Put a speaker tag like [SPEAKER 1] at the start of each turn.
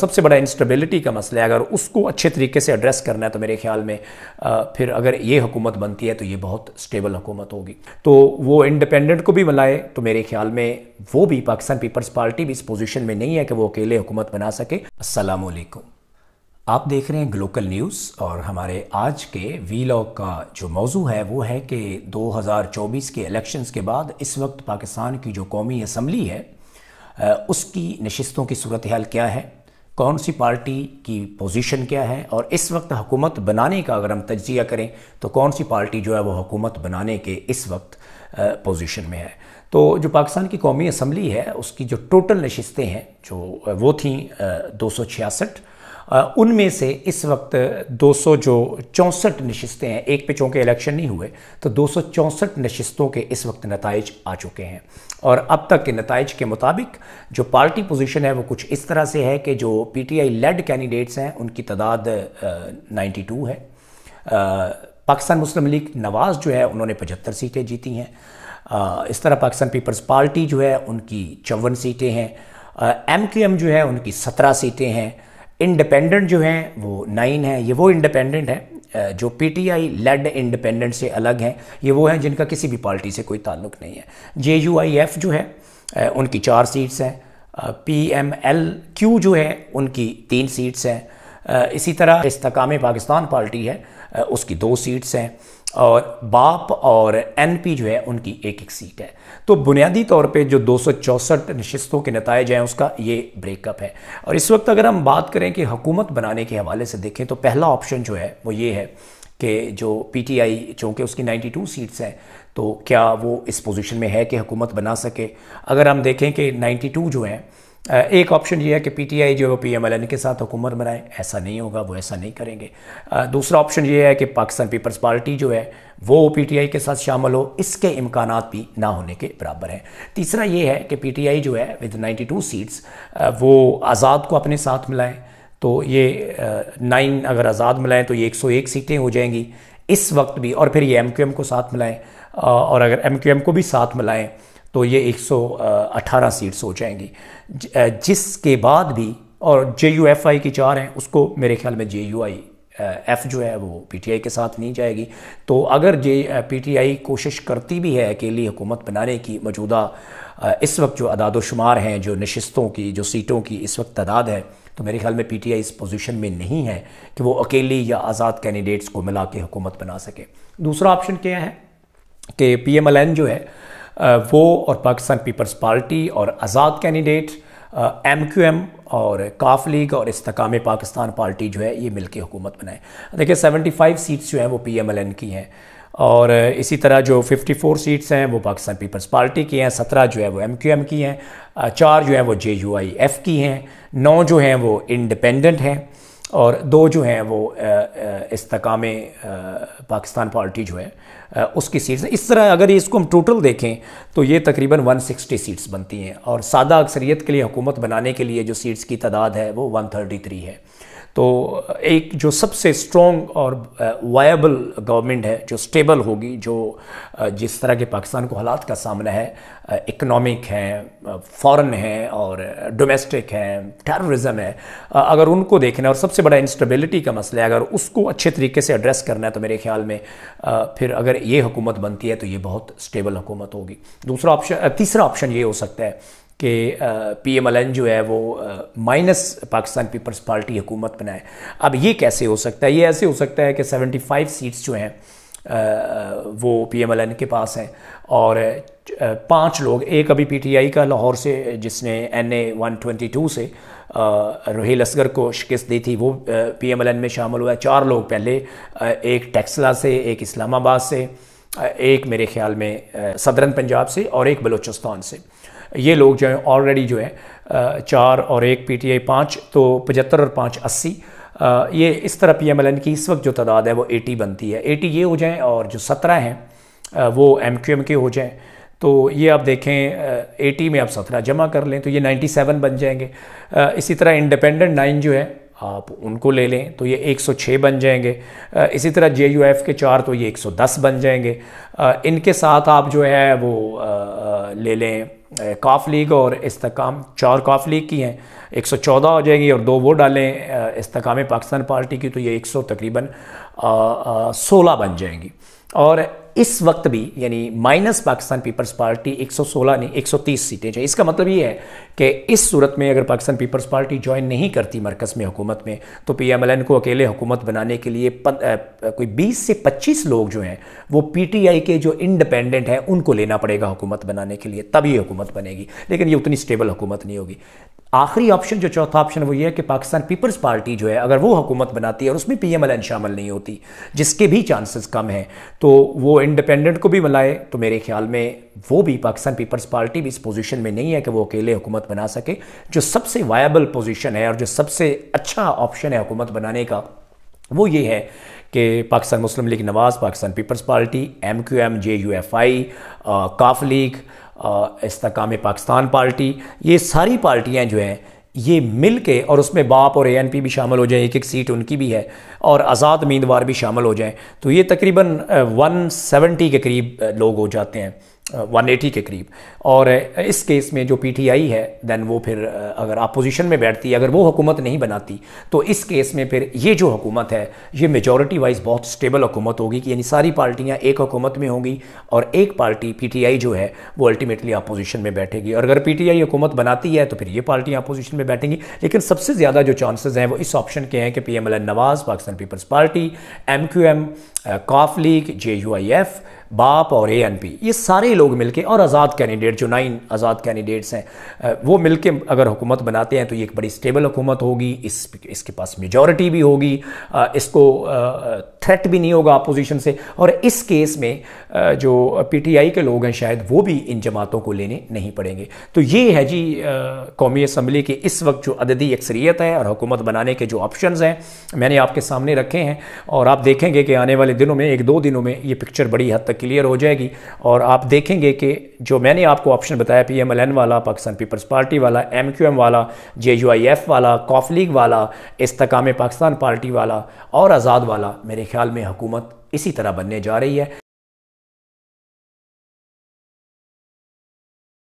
[SPEAKER 1] सबसे बड़ा इंस्टेबिलिटी का मसला है अगर उसको अच्छे तरीके से एड्रेस करना है तो मेरे ख्याल में आ, फिर अगर ये हुकूमत बनती है तो ये बहुत स्टेबल हुकूमत होगी तो वो इंडिपेंडेंट को भी मिलाए तो मेरे ख्याल में वो भी पाकिस्तान पीपल्स पार्टी भी इस पोजीशन में नहीं है कि वो अकेले हुकूमत बना सके असल आप देख रहे हैं ग्लोकल न्यूज़ और हमारे आज के वी लॉग का जो मौजू है वो है कि 2024 के इलेक्शंस के बाद इस वक्त पाकिस्तान की जो कौमी असम्बली है उसकी नशस्तों की सूरत हाल क्या है कौन सी पार्टी की पोजीशन क्या है और इस वक्त हुकूमत बनाने का अगर हम तजिया करें तो कौन सी पार्टी जो है वो हुकूमत बनाने के इस वक्त पोजीशन में है तो जो पाकिस्तान की कौमी असम्बली है उसकी जो टोटल नशस्तें हैं जो वो थी दो सौ छियासठ उनमें से इस वक्त दो जो चौंसठ नशस्तें हैं एक पे चूँकि इलेक्शन नहीं हुए तो दो नशस्तों के इस वक्त नतज आ चुके हैं और अब तक के नतज के मुताबिक जो पार्टी पोजीशन है वो कुछ इस तरह से है कि जो पीटीआई लेड कैंडिडेट्स हैं उनकी तादाद 92 है पाकिस्तान मुस्लिम लीग नवाज़ जो है उन्होंने पचहत्तर सीटें जीती हैं इस तरह पाकिस्तान पीपल्स पार्टी जो है उनकी चौवन सीटें हैं एम क्यू एम जो है उनकी सत्रह सीटें हैं इंडिपेंडेंट जो हैं वो नाइन हैं ये वो इंडिपेंडेंट हैं जो पीटीआई लेड इंडिपेंडेंट से अलग हैं ये वो हैं जिनका किसी भी पार्टी से कोई ताल्लुक नहीं है जे यू आई एफ जो है उनकी चार सीट्स हैं पी एम एल क्यू जो है उनकी तीन सीट्स हैं इसी तरह इस्तकाम पाकिस्तान पार्टी है उसकी दो सीट्स हैं और बाप और एनपी जो है उनकी एक एक सीट है तो बुनियादी तौर पे जो दो नशस्तों के नतज हैं उसका ये ब्रेकअप है और इस वक्त अगर हम बात करें कि हुकूमत बनाने के हवाले से देखें तो पहला ऑप्शन जो है वो ये है कि जो पीटीआई चूँकि उसकी 92 सीट्स हैं तो क्या वो इस पोजीशन में है कि हुकूमत बना सके अगर हम देखें कि 92 जो हैं Uh, एक ऑप्शन ये है कि पीटीआई जो है वो पीएमएलएन के साथ हुकूमत बनाए ऐसा नहीं होगा वो ऐसा नहीं करेंगे uh, दूसरा ऑप्शन ये है कि पाकिस्तान पीपल्स पार्टी जो है वो पीटीआई के साथ शामिल हो इसके इम्कान भी ना होने के बराबर हैं तीसरा ये है कि पीटीआई जो है विद 92 सीट्स वो आज़ाद को अपने साथ मिलाएं तो ये नाइन uh, अगर आज़ाद मिलाएं तो ये एक सीटें हो जाएंगी इस वक्त भी और फिर ये एम को साथ मिलाएँ और अगर एम को भी साथ मिलाएँ तो ये 118 सीट्स हो जाएंगी जिसके बाद भी और जे यू एफ आई की चार हैं उसको मेरे ख्याल में जे यू आई एफ़ जो है वो पी टी आई के साथ नहीं जाएगी तो अगर जे पी टी आई कोशिश करती भी है अकेली हुकूमत बनाने की मौजूदा इस वक्त जो अदाद शुमार हैं जो नशस्तों की जो सीटों की इस वक्त तादाद है तो मेरे ख्याल में पी टी आई इस पोजीशन में नहीं है कि वो अकेली या आज़ाद कैंडिडेट्स को मिला के हुकूमत बना सके दूसरा ऑप्शन क्या है कि पी एम एल एन जो है वो और पाकिस्तान पीपल्स पार्टी और आज़ाद कैंडिडेट एम क्यू एम और काफ लीग और इस्तकाम पाकिस्तान पार्टी जो है ये के हुकूमत बनाए देखिए फाइव सीट्स जो हैं वो पी एम एल एन की हैं और इसी तरह जो 54 सीट्स हैं वो पाकिस्तान पीपल्स पार्टी की हैं 17 जो है वो एम क्यू एम की हैं चार जो हैं वो जे यू आई एफ़ की हैं नौ जो हैं वो इंडिपेंडेंट हैं और दो जो हैं वो इस्तकाम पाकिस्तान पार्टी जो है उसकी सीट्स इस तरह अगर इसको हम टोटल देखें तो ये तकरीबन 160 सीट्स बनती हैं और सादा अक्सरियत के लिए हुकूमत बनाने के लिए जो सीट्स की तादाद है वो 133 है तो एक जो सबसे स्ट्रॉन्ग और वायबल uh, गवर्नमेंट है जो स्टेबल होगी जो uh, जिस तरह के पाकिस्तान को हालात का सामना है इकोनॉमिक हैं फॉरेन है और डोमेस्टिक uh, है टेररिज्म है अगर उनको देखना और सबसे बड़ा इंस्टेबिलिटी का मसला है अगर उसको अच्छे तरीके से एड्रेस करना है तो मेरे ख्याल में फिर अगर ये हुकूमत बनती है तो ये बहुत स्टेबल हुकूमत होगी दूसरा ऑप्शन तीसरा ऑप्शन ये हो सकता है कि पी एम एल एन जो है वो माइनस पाकिस्तान पीपल्स पार्टी हुकूमत बनाए अब ये कैसे हो सकता है ये ऐसे हो सकता है कि 75 सीट्स जो हैं वो पी एम एल एन के पास हैं और पांच लोग एक अभी पी टी आई का लाहौर से जिसने N A one twenty two से रोहिल असगर को शिकस्त दी थी वो पी एम एल एन में शामिल हुआ चार लोग पहले एक टैक्सला से एक इस्लामाबाद से एक मेरे ख्याल में सदरन पंजाब से और एक बलूचिस्तान से ये लोग जो हैं ऑलरेडी जो है चार और एक पी टी आई पाँच तो पचहत्तर और पाँच अस्सी ये इस तरह पी एम एल एन की इस वक्त जो तादाद है वो एटी बनती है एटी ये हो जाएँ और जो सत्रह हैं वो एम क्यू एम के हो जाएँ तो ये आप देखें एटी में आप सत्रह जमा कर लें तो ये नाइन्टी सेवन बन जाएंगे इसी तरह इंडिपेंडेंट नाइन जो है आप उनको ले लें तो ये 106 बन जाएंगे इसी तरह जे के चार तो ये 110 बन जाएंगे इनके साथ आप जो है वो ले लें काफ लीग और इस्तकाम चार काफ लीग की हैं 114 हो जाएगी और दो वो डालें इसकाम पाकिस्तान पार्टी की तो ये 100 तकरीबन 16 बन जाएंगी और इस वक्त भी यानी माइनस पाकिस्तान पीपल्स पार्टी 116 नहीं 130 सीटें जो इसका मतलब ये है कि इस सूरत में अगर पाकिस्तान पीपल्स पार्टी ज्वाइन नहीं करती मरकज़ में हुकूमत में तो पी एम एल एन को अकेले हुकूमत बनाने के लिए पन, आ, कोई बीस से पच्चीस लोग जो हैं वो पी टी आई के जो इंडिपेंडेंट हैं उनको लेना पड़ेगा हुकूमत बनाने के लिए तभी हुकूमत बनेगी लेकिन ये उतनी स्टेबल हुकूमत नहीं होगी आखिरी ऑप्शन जो चौथा ऑप्शन वो ये है कि पाकिस्तान पीपल्स पार्टी जो है अगर वो हुकूमत बनाती है और उसमें पी एम एल एन शामिल नहीं होती जिसके भी चांसेस कम हैं तो वो इंडिपेंडेंट को भी मिलाए तो मेरे ख्याल में वो भी पाकिस्तान पीपल्स पार्टी भी इस पोजीशन में नहीं है कि वो अकेले हुकूमत बना सके जो सबसे वायबल पोजीशन है और जो सबसे अच्छा ऑप्शन है हुकूमत बनाने का वो ये है कि Pakistan Muslim league Nawaz Pakistan peoples party M Q M J U F I Qaaf league Istehkam Pakistan party ये सारी पार्टियाँ जो हैं ये मिल के और उसमें बाप और पी भी शामिल हो जाए एक एक सीट उनकी भी है और आज़ाद उम्मीदवार भी शामिल हो जाएँ तो ये तकरीबन 170 के करीब लोग हो जाते हैं वन एटी के करीब और इस केस में जो आई है देन वो फिर अगर अपोजिशन में बैठती अगर वो हुकूमत नहीं बनाती तो इस केस में फिर ये जो हुकूमत है ये मेजोरिटी वाइज बहुत स्टेबल हुकूमत होगी कि यानी सारी पार्टियां एक हुकूमत में होंगी और एक पार्टी आई जो है वो अल्टीमेटली अपोजिशन में बैठेगी और अगर पी आई हुकूमत बनाती है तो फिर ये पार्टियाँ अपोजिशन में बैठेंगी लेकिन सबसे ज़्यादा जो चांसेज हैं वो इस ऑप्शन के हैं कि P M L N Nawaz Pakistan peoples party M Q M Qaaf league J U I F BAP और ए एन पी ये सारे लोग मिलके और आज़ाद कैंडिडेट जो नाइन आज़ाद कैंडिडेट्स हैं वो मिलके अगर हुकूमत बनाते हैं तो ये एक बड़ी स्टेबल हुकूमत होगी इस इसके पास मेजॉरिटी भी होगी इसको थ्रेट भी नहीं होगा अपोजिशन से और इस केस में जो पीटीआई के लोग हैं शायद वो भी इन जमातों को लेने नहीं पड़ेंगे तो ये है जी कौमी असम्बली के इस वक्त जो अददी अक्सरियत है और हुकूमत बनाने के जो ऑप्शन हैं मैंने आपके सामने रखे हैं और आप देखेंगे कि आने वाले दिनों में एक दो दिनों में ये पिक्चर बड़ी हद तक तक क्लियर हो जाएगी और आप देखेंगे कि जो मैंने आपको ऑप्शन बताया पी एम एल एन वाला पाकिस्तान पीपल्स पार्टी वाला एम क्यू एम वाला जे यू आई एफ़ वाला कॉफ लीग वाला इस्तकाम पाकिस्तान पार्टी वाला और आज़ाद वाला मेरे ख्याल में हुकूमत इसी तरह बनने जा रही है